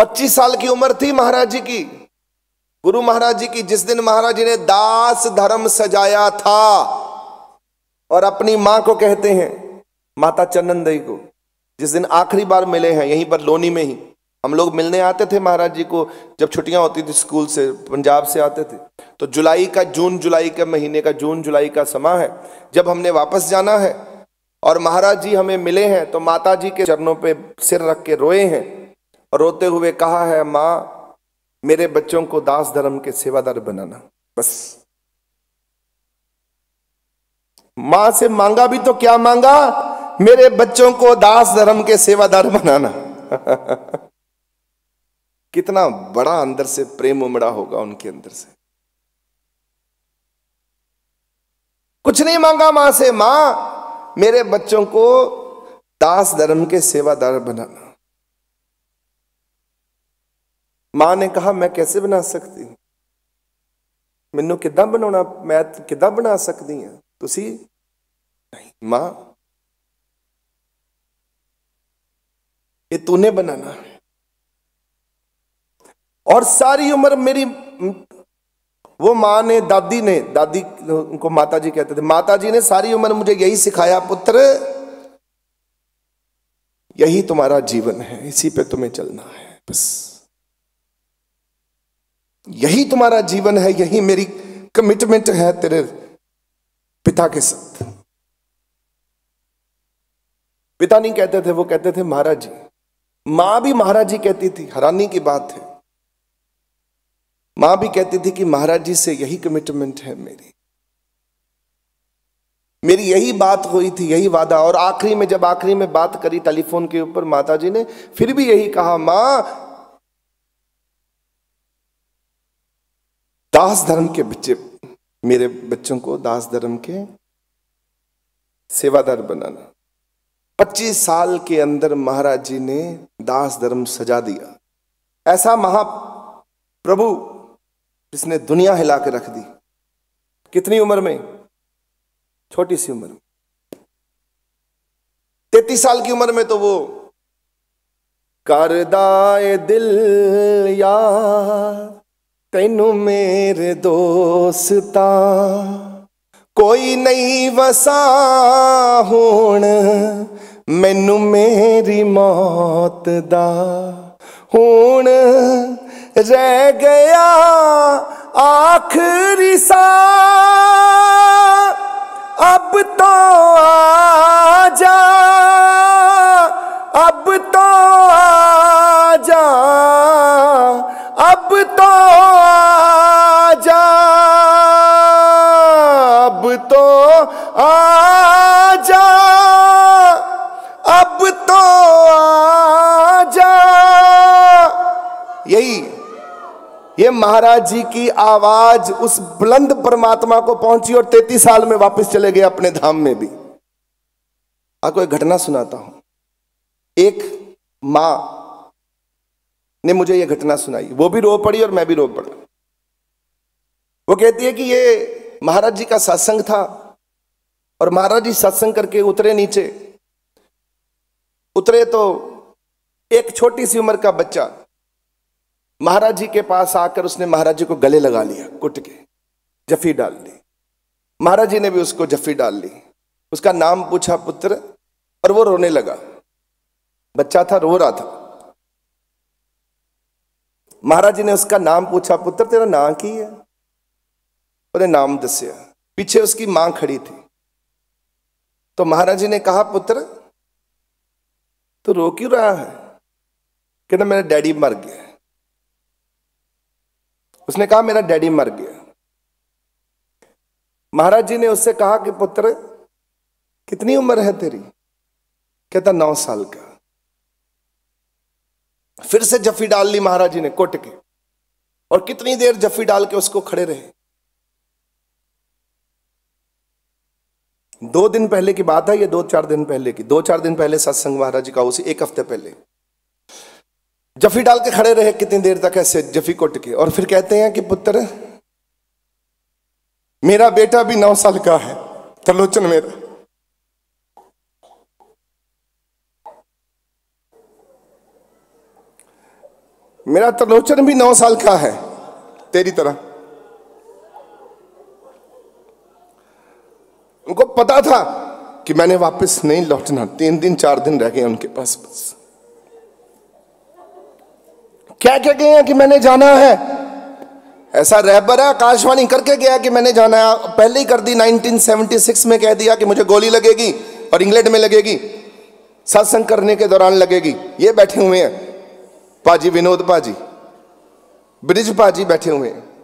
25 साल की उम्र थी महाराज जी की गुरु महाराज जी की जिस दिन महाराज जी ने दास धर्म सजाया था और अपनी मां को कहते हैं माता चंदन दई को जिस दिन आखिरी बार मिले हैं यहीं पर लोनी में ही हम लोग मिलने आते थे महाराज जी को जब छुट्टियां होती थी स्कूल से पंजाब से आते थे तो जुलाई का जून जुलाई का महीने का जून जुलाई का समय है जब हमने वापस जाना है और महाराज जी हमें मिले हैं तो माता जी के चरणों पे सिर रख के रोए हैं रोते हुए कहा है मां मेरे बच्चों को दास धर्म के सेवादार बनाना बस मां से मांगा भी तो क्या मांगा मेरे बच्चों को दास धर्म के सेवादार बनाना कितना बड़ा अंदर से प्रेम उमड़ा होगा उनके अंदर से कुछ नहीं मांगा मां से मां मेरे बच्चों को दास धर्म के सेवादार बनाना मां ने कहा मैं कैसे बना सकती मैनु कि बना मैं कि बना सकती ਹਾਂ ਤੁਸੀਂ नहीं मां ये तूने बनाना है और सारी उम्र मेरी वो मां ने दादी ने दादी उनको माता जी कहते थे माता जी ने सारी उम्र मुझे यही सिखाया पुत्र यही तुम्हारा जीवन है इसी पे तुम्हें चलना है बस यही तुम्हारा जीवन है यही मेरी कमिटमेंट है तेरे पिता के साथ पिता नहीं कहते थे वो कहते थे महाराज जी मां भी महाराज जी कहती थी हैरानी की बात है मां भी कहती थी कि महाराज जी से यही कमिटमेंट है मेरी मेरी यही बात हुई थी यही वादा और आखिरी में जब आखिरी में बात करी टेलीफोन के ऊपर माता जी ने फिर भी यही कहा मां दास धर्म के बच्चे मेरे बच्चों को दास धर्म के सेवादार बनाना पच्चीस साल के अंदर महाराज जी ने दास धर्म सजा दिया ऐसा महाप्रभु जिसने दुनिया हिला के रख दी कितनी उम्र में छोटी सी उम्र में तैतीस साल की उम्र में तो वो करदाए दिल यार ਤੈਨੂੰ ਮੇਰੇ ਦੋਸਤਾ ਕੋਈ ਨਹੀਂ ਵਸਾ ਹੁਣ ਮੈਨੂੰ ਮੇਰੀ ਮੌਤ ਦਾ ਹੁਣ ਰਹਿ ਗਿਆ ਆਖਰੀ ਸਾਹ ਅਬ ਤੋ ਆ ਜਾ ਅਬ आजा अब तो आजा यही ये महाराज जी की आवाज उस बुलंद परमात्मा को पहुंची और तैतीस साल में वापस चले गए अपने धाम में भी आपको एक घटना सुनाता हूं एक मां ने मुझे यह घटना सुनाई वो भी रो पड़ी और मैं भी रो पड़ा वो कहती है कि ये महाराज जी का सत्संग था और महाराज जी सत्संग करके उतरे नीचे उतरे तो एक छोटी सी उम्र का बच्चा महाराज जी के पास आकर उसने महाराज जी को गले लगा लिया कुट के जफी डाल दी महाराज जी ने भी उसको जफी डाल ली उसका नाम पूछा पुत्र और वो रोने लगा बच्चा था रो रहा था महाराज जी ने उसका नाम पूछा पुत्र तेरा नाम की है उन्हें नाम दस्या पीछे उसकी मां खड़ी थी तो महाराज जी ने कहा पुत्र तो रो क्यों रहा है कहना मेरा डैडी मर गया उसने कहा मेरा डैडी मर गया महाराज जी ने उससे कहा कि पुत्र कितनी उम्र है तेरी कहता नौ साल का फिर से जफी डाल ली महाराज जी ने कोट के और कितनी देर जफी डाल के उसको खड़े रहे दो दिन पहले की बात है ये दो चार दिन पहले की दो चार दिन पहले सत्संग महाराज जी का उसी एक हफ्ते पहले जफी डाल के खड़े रहे कितनी देर तक ऐसे जफी को टिके और फिर कहते हैं कि पुत्र मेरा बेटा भी नौ साल का है त्रलोचन मेरा मेरा त्रलोचन भी नौ साल का है तेरी तरह उनको पता था कि मैंने वापस नहीं लौटना तीन दिन चार दिन रह गए उनके पास बस क्या क्या गए कि मैंने जाना है ऐसा रहबर है आकाशवाणी करके गया कि मैंने जाना है पहले ही कर दी 1976 में कह दिया कि मुझे गोली लगेगी और इंग्लैंड में लगेगी सत्संग करने के दौरान लगेगी ये बैठे हुए हैं पाजी विनोद पाजी ब्रिज पाजी बैठे हुए हैं